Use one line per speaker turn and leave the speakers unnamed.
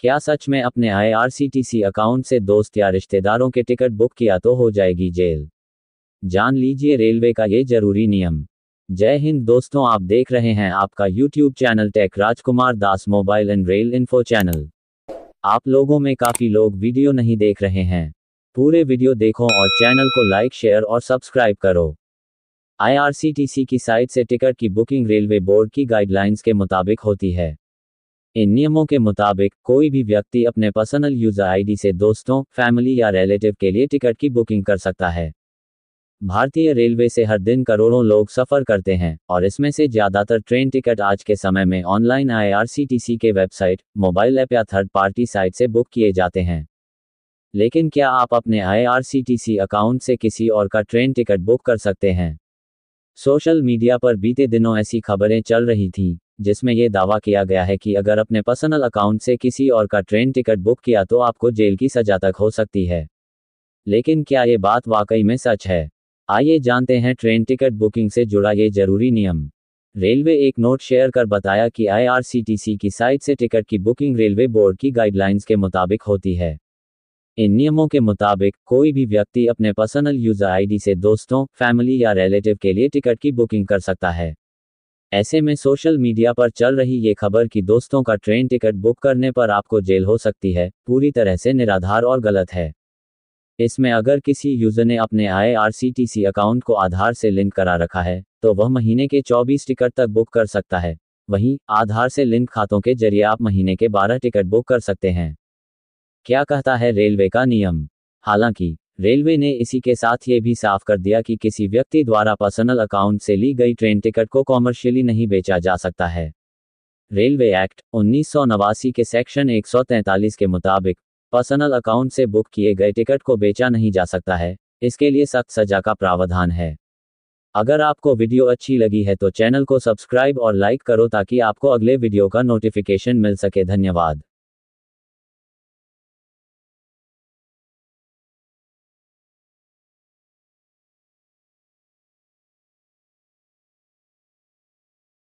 क्या सच में अपने आईआरसीटीसी अकाउंट से दोस्त या रिश्तेदारों के टिकट बुक किया तो हो जाएगी जेल जान लीजिए रेलवे का ये जरूरी नियम जय हिंद दोस्तों आप देख रहे हैं आपका YouTube channel tech Rajkumar Das mobile and rail info channel आप लोगों में काफी लोग वीडियो नहीं देख रहे हैं पूरे वीडियो देखो और चैनल को लाइक शेयर और सब्सक्राइब करो आई की साइट से टिकट की बुकिंग रेलवे बोर्ड की गाइडलाइंस के मुताबिक होती है इन नियमों के मुताबिक कोई भी व्यक्ति अपने पर्सनल यूजर आईडी से दोस्तों फैमिली या रिलेटिव के लिए टिकट की बुकिंग कर सकता है भारतीय रेलवे से हर दिन करोड़ों लोग सफर करते हैं और इसमें से ज्यादातर ट्रेन टिकट आज के समय में ऑनलाइन आईआरसीटीसी के वेबसाइट मोबाइल ऐप या थर्ड पार्टी साइट से बुक किए जाते हैं लेकिन क्या आप अपने आईआरसीटीसी अकाउंट से किसी और का ट्रेन टिकट बुक कर सकते हैं सोशल मीडिया पर बीते दिनों ऐसी खबरें चल रही थी जिसमें यह दावा किया गया है कि अगर अपने पर्सनल अकाउंट से किसी और का ट्रेन टिकट बुक किया तो आपको जेल की सजा तक हो सकती है लेकिन क्या ये बात वाकई में सच है आइए जानते हैं ट्रेन टिकट बुकिंग से जुड़ा ये जरूरी नियम रेलवे एक नोट शेयर कर बताया कि आईआरसीटीसी की साइट से टिकट की बुकिंग रेलवे बोर्ड की गाइडलाइंस के मुताबिक होती है इन नियमों के मुताबिक कोई भी व्यक्ति अपने पर्सनल यूजर आईडी से दोस्तों फैमिली या रिलेटिव के लिए टिकट की बुकिंग कर सकता है ऐसे में सोशल मीडिया पर चल रही ये खबर कि दोस्तों का ट्रेन टिकट बुक करने पर आपको जेल हो सकती है पूरी तरह से निराधार और गलत है इसमें अगर किसी यूजर ने अपने आई अकाउंट को आधार से लिंक करा रखा है तो वह महीने के 24 टिकट तक बुक कर सकता है वहीं आधार से लिंक खातों के जरिए आप महीने के 12 टिकट बुक कर सकते हैं क्या कहता है रेलवे का नियम हालांकि रेलवे ने इसी के साथ ये भी साफ कर दिया कि किसी व्यक्ति द्वारा पर्सनल अकाउंट से ली गई ट्रेन टिकट को कॉमर्शियली नहीं बेचा जा सकता है रेलवे एक्ट उन्नीस के सेक्शन 143 के मुताबिक पर्सनल अकाउंट से बुक किए गए टिकट को बेचा नहीं जा सकता है इसके लिए सख्त सजा का प्रावधान है अगर आपको वीडियो अच्छी लगी है तो चैनल को सब्सक्राइब और लाइक करो ताकि आपको अगले वीडियो का नोटिफिकेशन मिल सके धन्यवाद